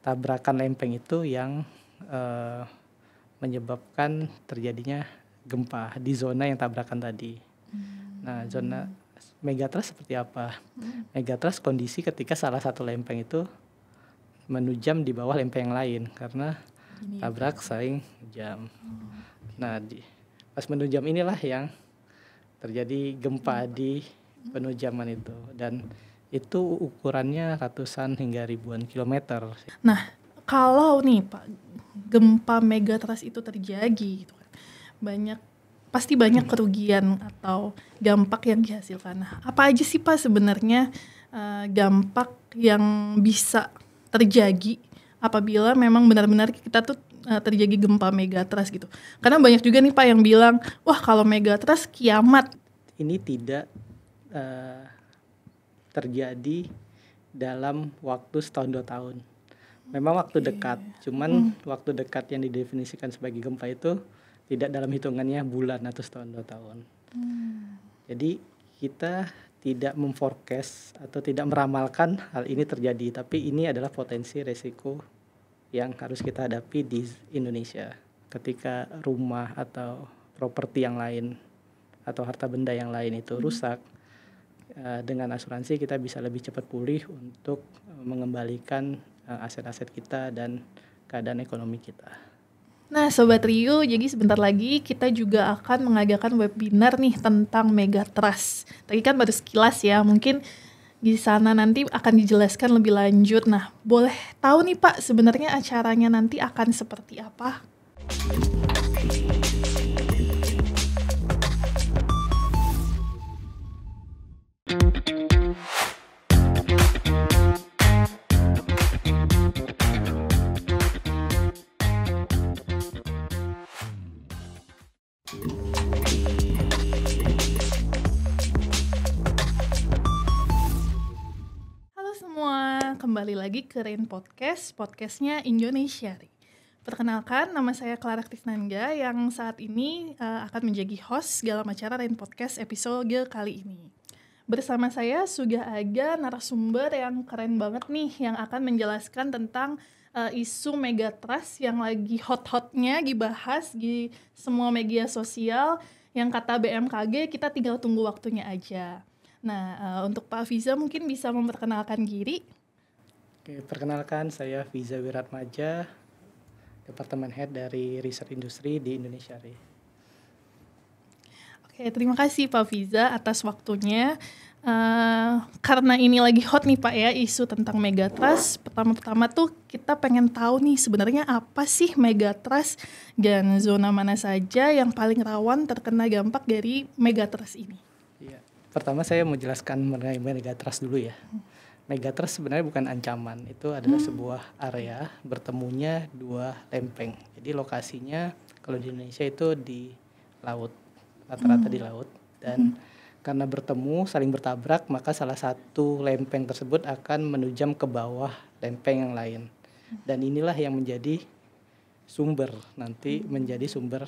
tabrakan lempeng itu yang uh, menyebabkan terjadinya gempa di zona yang tabrakan tadi. Hmm. Nah, zona megatrust seperti apa? Hmm. Megatrust kondisi ketika salah satu lempeng itu menujam di bawah lempeng yang lain karena ini ya, tabrak ya. saling jam. Hmm. Nah, di, pas menujam inilah yang terjadi gempa hmm. di penujaman itu dan itu ukurannya ratusan hingga ribuan kilometer. Nah, kalau nih Pak gempa megatrust itu terjadi gitu kan. Banyak pasti banyak hmm. kerugian atau dampak yang dihasilkan. Nah, apa aja sih Pak sebenarnya uh, dampak yang bisa terjadi apabila memang benar-benar kita tuh eh, terjadi gempa megatrust gitu. Karena banyak juga nih Pak yang bilang, "Wah, kalau megatrust kiamat." Ini tidak uh terjadi dalam waktu setahun dua tahun. Memang waktu dekat, cuman hmm. waktu dekat yang didefinisikan sebagai gempa itu tidak dalam hitungannya bulan atau setahun dua tahun. Hmm. Jadi kita tidak memforecast atau tidak meramalkan hal ini terjadi, tapi ini adalah potensi resiko yang harus kita hadapi di Indonesia ketika rumah atau properti yang lain atau harta benda yang lain itu hmm. rusak Eh, dengan asuransi kita bisa lebih cepat pulih untuk eh, mengembalikan eh, aset-aset kita dan keadaan ekonomi kita. Nah, Sobat Rio, jadi sebentar lagi kita juga akan mengadakan webinar nih tentang Megatrust. Tadi kan baru sekilas ya, mungkin di sana nanti akan dijelaskan lebih lanjut. Nah, boleh tahu nih Pak, sebenarnya acaranya nanti akan seperti apa? lagi ke Rain Podcast, podcastnya Indonesia. Perkenalkan, nama saya Clara Tifnanga yang saat ini uh, akan menjadi host dalam acara Rain Podcast episode kali ini. Bersama saya sudah ada narasumber yang keren banget nih yang akan menjelaskan tentang uh, isu megatrust yang lagi hot-hotnya dibahas di semua media sosial yang kata BMKG kita tinggal tunggu waktunya aja. Nah, uh, untuk Pak Fiza mungkin bisa memperkenalkan diri. Oke, perkenalkan saya Viza Wiratmaja, Departemen Head dari Riset Industri di Indonesia. Oke, terima kasih Pak Viza atas waktunya. Uh, karena ini lagi hot nih Pak ya isu tentang megatrust. Pertama-tama tuh kita pengen tahu nih sebenarnya apa sih megatrust dan zona mana saja yang paling rawan terkena dampak dari megatrust ini. Iya. Pertama saya mau jelaskan mengenai megatrust dulu ya. Hmm megatrust sebenarnya bukan ancaman, itu adalah hmm. sebuah area bertemunya dua lempeng. Jadi lokasinya kalau di Indonesia itu di laut, rata-rata hmm. di laut dan hmm. karena bertemu saling bertabrak maka salah satu lempeng tersebut akan menujam ke bawah lempeng yang lain. Hmm. Dan inilah yang menjadi sumber nanti hmm. menjadi sumber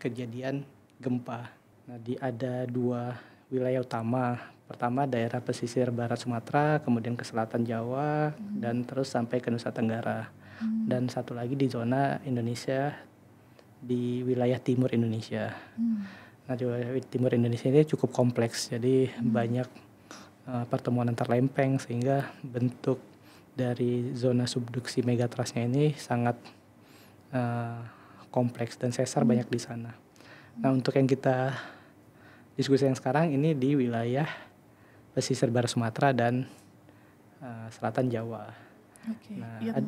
kejadian gempa. Nah, di ada dua wilayah utama. Pertama daerah pesisir barat Sumatera, kemudian ke selatan Jawa, hmm. dan terus sampai ke Nusa Tenggara. Hmm. Dan satu lagi di zona Indonesia, di wilayah timur Indonesia. Hmm. Nah di wilayah timur Indonesia ini cukup kompleks, jadi hmm. banyak uh, pertemuan antar lempeng sehingga bentuk dari zona subduksi megatrasnya ini sangat uh, kompleks dan sesar hmm. banyak di sana. Hmm. Nah untuk yang kita diskusi yang sekarang ini di wilayah pesisir barat Sumatera dan uh, selatan Jawa. Oke. Okay. Nah, yang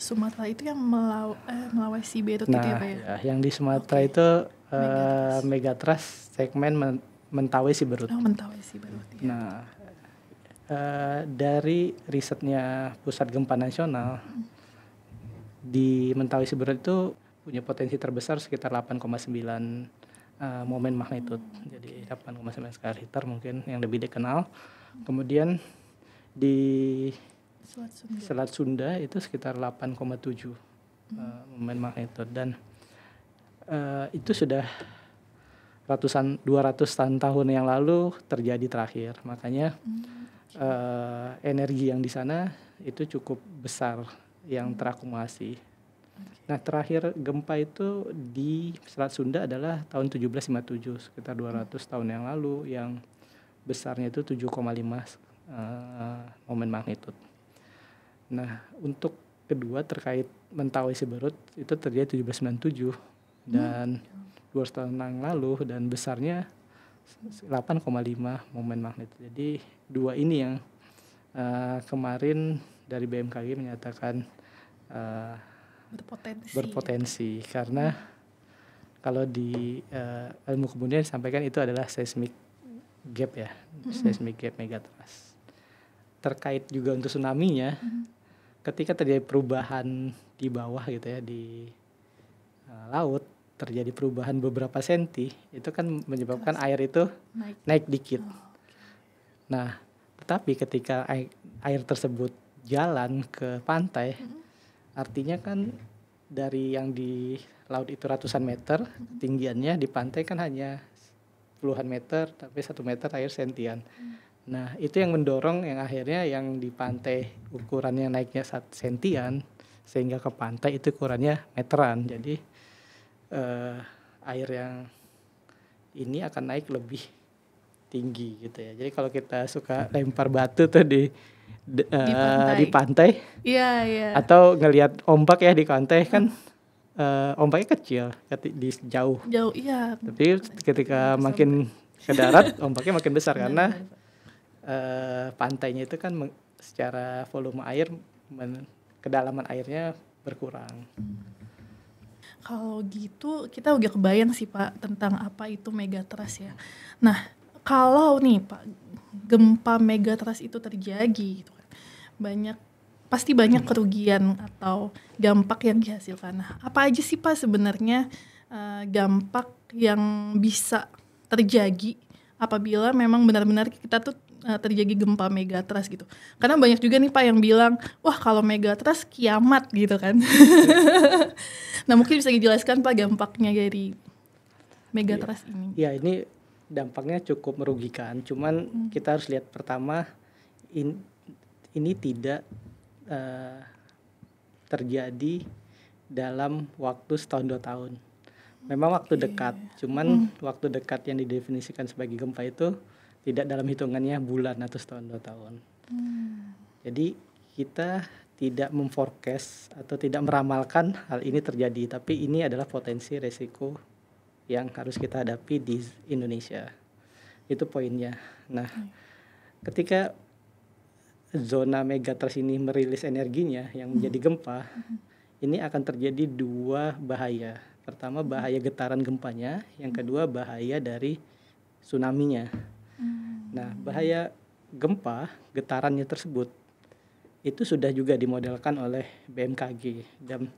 Sumatera itu yang melaw eh, Melawai B itu nah, itu ya ya? ya? yang di Sumatera okay. itu uh, eh, Megatras segmen men Mentawai Berut. Oh, Mentawai Berut. Ya. Nah, uh, dari risetnya Pusat Gempa Nasional hmm. di Mentawai Siberut itu punya potensi terbesar sekitar 8,9 uh, momen magnitud jadi 8,9 skala Richter mungkin yang lebih dikenal kemudian di Selat Sunda, itu sekitar 8,7 hmm. uh, momen magnitud dan uh, itu sudah ratusan 200 tahun tahun yang lalu terjadi terakhir makanya hmm. uh, energi yang di sana itu cukup besar yang terakumulasi Nah, terakhir gempa itu di Selat Sunda adalah tahun 1757, sekitar 200 tahun yang lalu yang besarnya itu 7,5 uh, eh, momen magnitude. Nah, untuk kedua terkait Mentawai Siberut itu terjadi 1797 hmm. dan hmm. 200 tahun yang lalu dan besarnya 8,5 momen magnitude. Jadi, dua ini yang uh, kemarin dari BMKG menyatakan uh, berpotensi berpotensi karena hmm. kalau di uh, ilmu kemudian disampaikan itu adalah seismic gap ya hmm. seismic gap megatrust terkait juga untuk tsunami-nya hmm. ketika terjadi perubahan di bawah gitu ya di uh, laut terjadi perubahan beberapa senti itu kan menyebabkan Terus air itu naik, naik dikit oh, okay. nah tetapi ketika air, air tersebut jalan ke pantai hmm Artinya kan dari yang di laut itu ratusan meter, tinggiannya di pantai kan hanya puluhan meter, tapi satu meter air sentian. Nah itu yang mendorong yang akhirnya yang di pantai ukurannya naiknya sentian, sehingga ke pantai itu ukurannya meteran. Jadi eh, air yang ini akan naik lebih tinggi gitu ya. Jadi kalau kita suka lempar batu tuh di di, uh, di pantai. Iya, iya. Atau ngelihat ombak ya di pantai kan uh, ombaknya kecil, di jauh. Jauh, iya. Tapi ketika makin ke darat ombaknya makin besar iya, karena uh, pantainya itu kan secara volume air men kedalaman airnya berkurang. Kalau gitu kita udah kebayang sih Pak tentang apa itu megatrust ya. Nah, kalau nih Pak gempa megatrust itu terjadi gitu kan. Banyak pasti banyak hmm. kerugian atau dampak yang dihasilkan. Nah, apa aja sih Pak sebenarnya uh, dampak yang bisa terjadi apabila memang benar-benar kita tuh eh, terjadi gempa megatrust gitu. Karena banyak juga nih Pak yang bilang, "Wah, kalau megatrust kiamat" gitu kan. nah, mungkin bisa dijelaskan Pak dampaknya dari megatrust ya, ini. Ya, ini dampaknya cukup merugikan. Cuman hmm. kita harus lihat pertama in, ini tidak uh, terjadi dalam waktu setahun dua tahun. Memang okay. waktu dekat, cuman hmm. waktu dekat yang didefinisikan sebagai gempa itu tidak dalam hitungannya bulan atau setahun dua tahun. Hmm. Jadi kita tidak memforecast atau tidak meramalkan hal ini terjadi, tapi ini adalah potensi resiko yang harus kita hadapi di Indonesia. Itu poinnya. Nah, hmm. ketika zona megatrust ini merilis energinya yang menjadi hmm. gempa, hmm. ini akan terjadi dua bahaya. Pertama bahaya getaran gempanya, yang kedua bahaya dari tsunami-nya. Nah, bahaya gempa, getarannya tersebut itu sudah juga dimodelkan oleh BMKG dan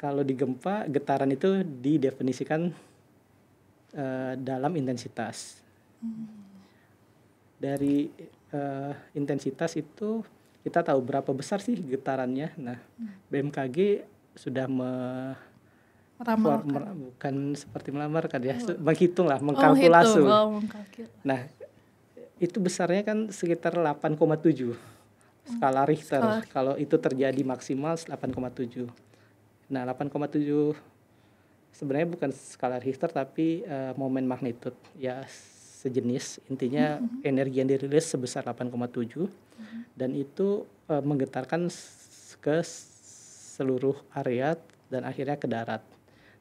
kalau di gempa getaran itu didefinisikan Eh, dalam intensitas. Dari uh, intensitas itu kita tahu berapa besar sih getarannya. Nah, BMKG sudah me Meramalkan. Mer, bukan seperti melamarkan ya, oh. menghitung lah, oh, mengkalkulasi. Oh, Nah, itu besarnya kan sekitar 8,7 skala Richter. Skala. Kalau itu terjadi maksimal 8,7. Nah, 8,7 sebenarnya bukan skala Richter tapi uh, momen magnitude ya sejenis intinya mm-hmm. energi yang dirilis sebesar 8,7 mm-hmm. dan itu uh, menggetarkan ke seluruh area dan akhirnya ke darat.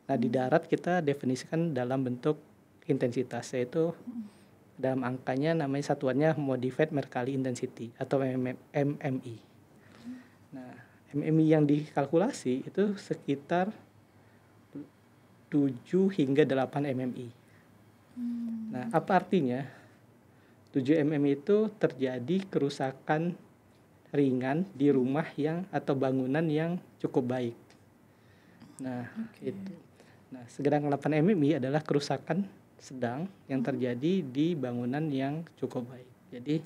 Nah mm-hmm. di darat kita definisikan dalam bentuk intensitas yaitu mm-hmm. dalam angkanya namanya satuannya modified mercalli intensity atau e. MMI. Mm-hmm. Nah MMI e yang dikalkulasi itu sekitar 7 hingga 8 MMI. Hmm. Nah, apa artinya? 7 MMI itu terjadi kerusakan ringan di hmm. rumah yang atau bangunan yang cukup baik. Nah, okay. itu. Nah, sedangkan 8 MMI adalah kerusakan sedang yang hmm. terjadi di bangunan yang cukup baik. Jadi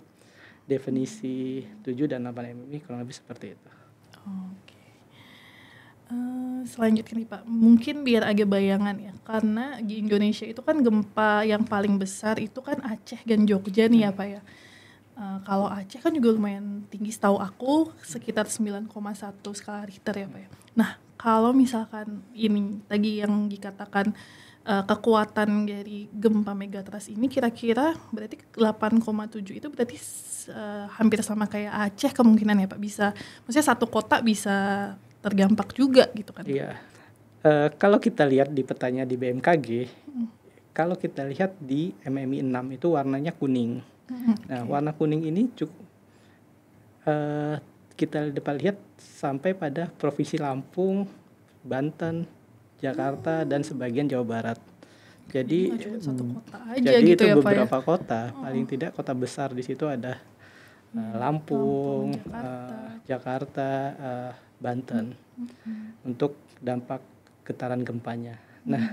definisi 7 dan 8 MMI kurang lebih seperti itu. Oke. Okay. Eh, selanjutnya nih Pak, mungkin biar agak bayangan ya, karena di Indonesia itu kan gempa yang paling besar itu kan Aceh dan Jogja nih ya Pak ya. Uh, kalau Aceh kan juga lumayan tinggi setahu aku sekitar 9,1 skala Richter ya Pak ya. Nah kalau misalkan ini tadi yang dikatakan uh, kekuatan dari gempa megatrust ini kira-kira berarti 8,7 itu berarti uh, hampir sama kayak Aceh kemungkinan ya Pak bisa, maksudnya satu kota bisa terdampak juga gitu kan. Iya. Uh, kalau kita lihat di petanya di BMKG, hmm. kalau kita lihat di MMI 6 itu warnanya kuning. Hmm. Nah, warna kuning ini cukup uh, kita dapat lihat sampai pada provinsi Lampung, Banten, Jakarta hmm. dan sebagian Jawa Barat. Jadi satu kota aja jadi gitu itu ya, beberapa Pak, ya? kota, oh. paling oh. tidak kota besar di situ ada Eh, hmm. Lampung, Lampung Jakarta, uh, Jakarta uh, Banten hmm. untuk dampak getaran gempanya. Hmm. Nah,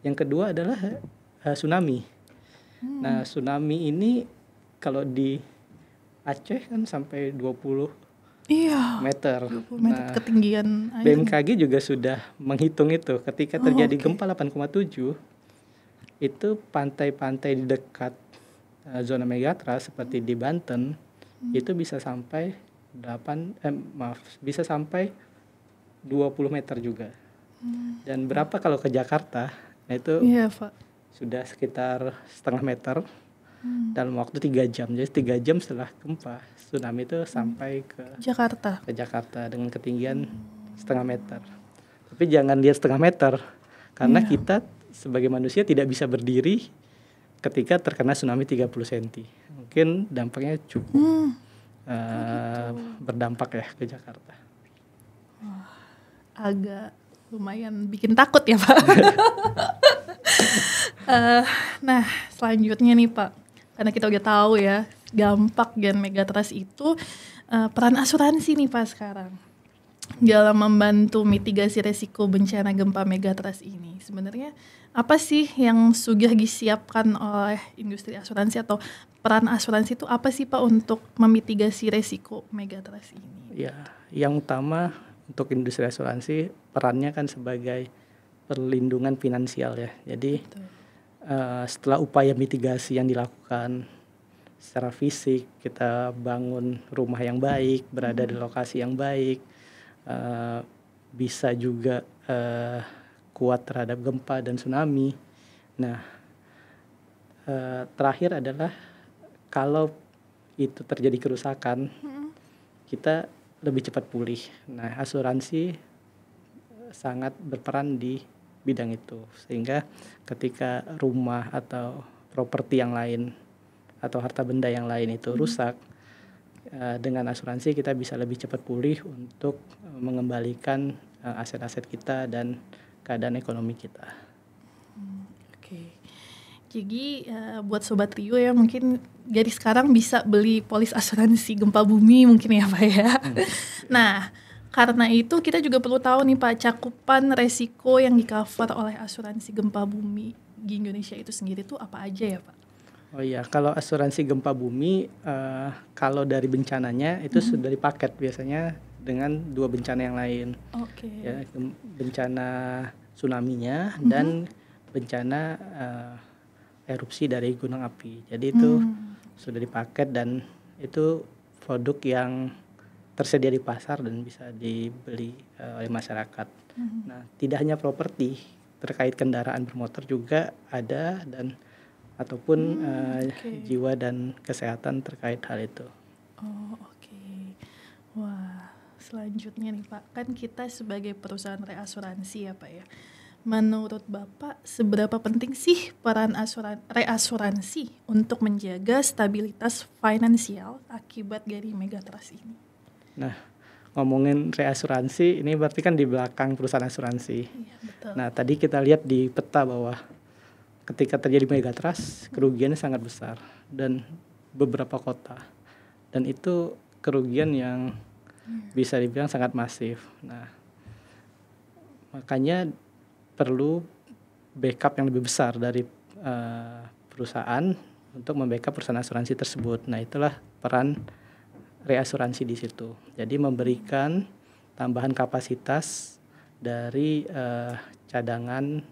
yang kedua adalah uh, tsunami. Hmm. Nah, tsunami ini kalau di Aceh kan sampai 20 Iya. Meter. 20 meter nah, ketinggian air. BMKG juga sudah menghitung itu. Ketika oh, terjadi oh, okay. gempa 8,7 itu pantai-pantai di dekat uh, zona megatrust seperti di Banten hmm. itu bisa sampai 8 eh, maaf bisa sampai 20 meter juga hmm. dan berapa kalau ke Jakarta nah itu yeah, Pak. sudah sekitar setengah meter hmm. dalam waktu tiga jam jadi tiga jam setelah gempa tsunami itu sampai ke Jakarta ke Jakarta dengan ketinggian hmm. setengah meter tapi jangan lihat setengah meter karena yeah. kita sebagai manusia tidak bisa berdiri ketika terkena tsunami 30 cm. Mungkin dampaknya cukup hmm. uh, berdampak ya ke Jakarta. agak lumayan bikin takut ya Pak. uh, nah selanjutnya nih Pak, karena kita udah tahu ya dampak gen megatrust itu uh, peran asuransi nih Pak sekarang dalam membantu mitigasi resiko bencana gempa megatrust ini. Sebenarnya apa sih yang sudah disiapkan oleh industri asuransi atau peran asuransi itu apa sih Pak untuk memitigasi resiko megatrust ini? Ya, yang utama untuk industri asuransi perannya kan sebagai perlindungan finansial ya. Jadi uh, setelah upaya mitigasi yang dilakukan secara fisik kita bangun rumah yang baik, berada di hmm. lokasi yang baik, uh, bisa juga uh, kuat terhadap gempa dan tsunami. Nah, e, terakhir adalah kalau itu terjadi kerusakan, kita lebih cepat pulih. Nah, asuransi sangat berperan di bidang itu sehingga ketika rumah atau properti yang lain atau harta benda yang lain itu hmm. rusak eh, dengan asuransi kita bisa lebih cepat pulih untuk mengembalikan eh, aset-aset kita dan keadaan ekonomi kita. Oke. Okay. Jadi uh, buat sobat Rio ya mungkin jadi sekarang bisa beli polis asuransi gempa bumi mungkin ya Pak ya. Hmm. nah, karena itu kita juga perlu tahu nih Pak cakupan resiko yang di cover oleh asuransi gempa bumi di Indonesia itu sendiri tuh apa aja ya Pak? Oh iya, kalau asuransi gempa bumi, uh, kalau dari bencananya itu hmm. sudah dipaket biasanya dengan dua bencana yang lain. Oke. Okay. Ya, bencana tsunami-nya mm -hmm. dan bencana uh, erupsi dari gunung api. Jadi itu mm. sudah dipaket dan itu produk yang tersedia di pasar dan bisa dibeli uh, oleh masyarakat. Mm -hmm. Nah, tidak hanya properti, terkait kendaraan bermotor juga ada dan ataupun hmm, eh, okay. uh, jiwa dan kesehatan terkait hal itu. Oh, oke. Okay. Wah, selanjutnya nih Pak, kan kita sebagai perusahaan reasuransi ya Pak ya. Menurut Bapak, seberapa penting sih peran asuran, reasuransi untuk menjaga stabilitas finansial akibat dari megatrust ini? Nah, ngomongin reasuransi, ini berarti kan di belakang perusahaan asuransi. Iya, betul. Nah, tadi kita lihat di peta bahwa ketika terjadi megatrust, kerugiannya sangat besar dan beberapa kota. Dan itu kerugian yang Iya. bisa dibilang sangat masif. Nah, makanya perlu backup yang lebih besar dari uh, perusahaan untuk membackup perusahaan asuransi tersebut. Nah, itulah peran reasuransi di situ. Jadi memberikan tambahan kapasitas dari uh, cadangan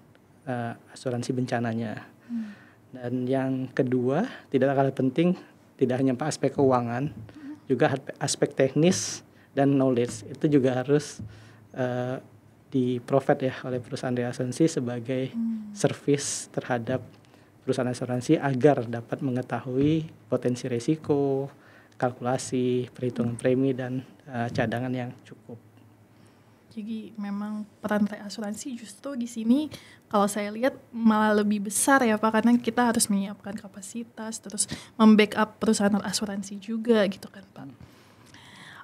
uh, asuransi bencananya. Hmm. Dan yang kedua, tidak kalah penting, tidak hanya aspek keuangan, juga aspek teknis dan knowledge itu juga harus uh, eh, di profit ya oleh perusahaan asuransi sebagai hmm. service terhadap perusahaan asuransi agar dapat mengetahui potensi risiko, kalkulasi, perhitungan premi dan uh, cadangan yang cukup. Jadi memang peran asuransi justru di sini kalau saya lihat malah lebih besar ya Pak karena kita harus menyiapkan kapasitas terus membackup perusahaan asuransi juga gitu kan Pak. Hmm.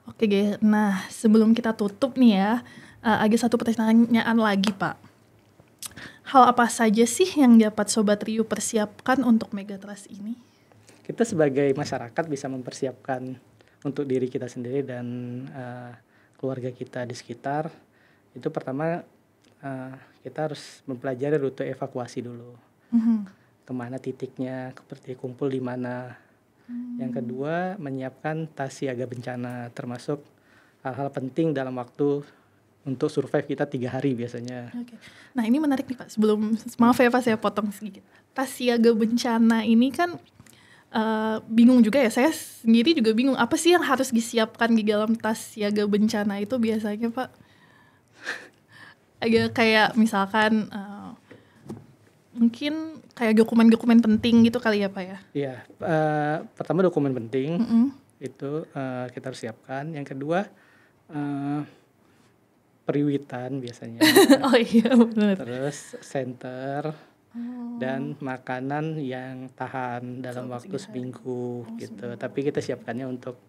Oke, guys. Nah, sebelum kita tutup nih ya, uh, ada satu pertanyaan lagi, Pak. Hal apa saja sih yang dapat Sobat Rio persiapkan untuk Megatrust ini? Kita sebagai masyarakat bisa mempersiapkan untuk diri kita sendiri dan uh, keluarga kita di sekitar. Itu pertama uh, kita harus mempelajari rute evakuasi dulu. Mm -hmm. Kemana titiknya, seperti kumpul di mana yang hmm. kedua, menyiapkan tas siaga bencana, termasuk hal-hal penting dalam waktu untuk survive kita tiga hari biasanya. Oke. Nah ini menarik nih Pak. Sebelum maaf ya Pak saya potong sedikit. Tas siaga bencana ini kan uh, bingung juga ya. Saya sendiri juga bingung. Apa sih yang harus disiapkan di dalam tas siaga bencana itu biasanya Pak? Agak kayak misalkan uh, mungkin kayak dokumen-dokumen penting gitu kali ya pak ya? Iya, uh, pertama dokumen penting mm -hmm. itu uh, kita harus siapkan. Yang kedua uh, periwitan biasanya. oh iya benar. Terus center oh. dan makanan yang tahan dalam waktu seminggu oh, gitu. Seminggu. Tapi kita siapkannya untuk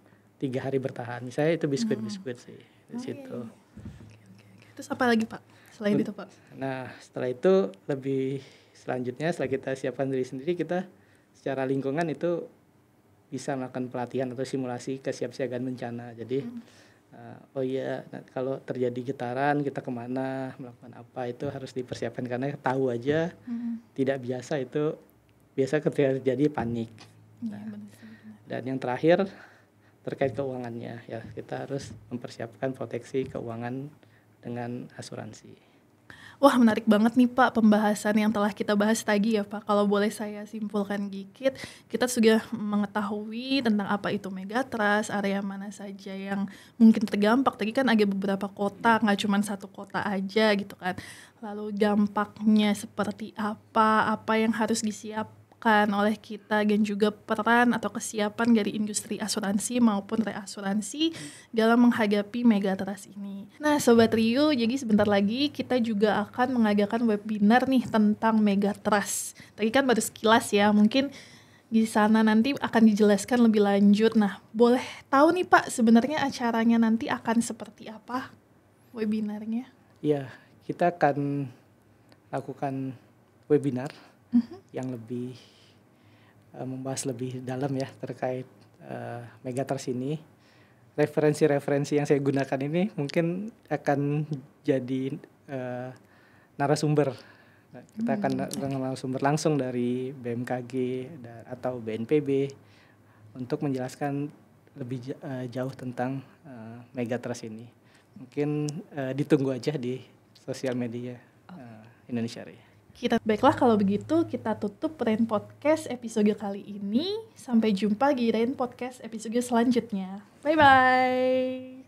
tiga hari bertahan. Misalnya itu biskuit-biskuit sih di oh, iya, situ. Iya. Terus apa lagi pak? selain itu pak nah setelah itu lebih selanjutnya setelah kita siapkan diri sendiri kita secara lingkungan itu bisa melakukan pelatihan atau simulasi kesiapsiagaan bencana jadi hmm. uh, oh iya nah, kalau terjadi getaran kita kemana melakukan apa itu harus dipersiapkan karena tahu aja hmm. tidak biasa itu biasa ketika terjadi panik iya, nah, dan yang terakhir terkait keuangannya ya kita harus mempersiapkan proteksi keuangan dengan asuransi. Wah menarik banget nih Pak pembahasan yang telah kita bahas tadi ya Pak. Kalau boleh saya simpulkan dikit, kita sudah mengetahui tentang apa itu megatrust, area mana saja yang mungkin terdampak. Tadi kan ada beberapa kota, nggak cuma satu kota aja gitu kan. Lalu dampaknya seperti apa, apa yang harus disiap dilakukan oleh kita dan juga peran atau kesiapan dari industri asuransi maupun reasuransi dalam menghadapi megatrust ini. Nah, sobat Rio, jadi sebentar lagi kita juga akan mengadakan webinar nih tentang megatrust. Tadi kan baru sekilas ya, mungkin di sana nanti akan dijelaskan lebih lanjut. Nah, boleh tahu nih Pak sebenarnya acaranya nanti akan seperti apa webinarnya? Iya, kita akan lakukan webinar -hmm. yang lebih uh, membahas lebih dalam ya terkait uh, megatrust ini referensi-referensi yang saya gunakan ini mungkin akan jadi uh, narasumber. Kita akan akan hmm, okay. sumber langsung dari BMKG atau BNPB untuk menjelaskan lebih jauh tentang uh, megatrust ini. Mungkin uh, ditunggu aja di sosial media uh, Indonesia Raya kita. Baiklah kalau begitu kita tutup Rain Podcast episode kali ini. Sampai jumpa di Rain Podcast episode selanjutnya. Bye-bye.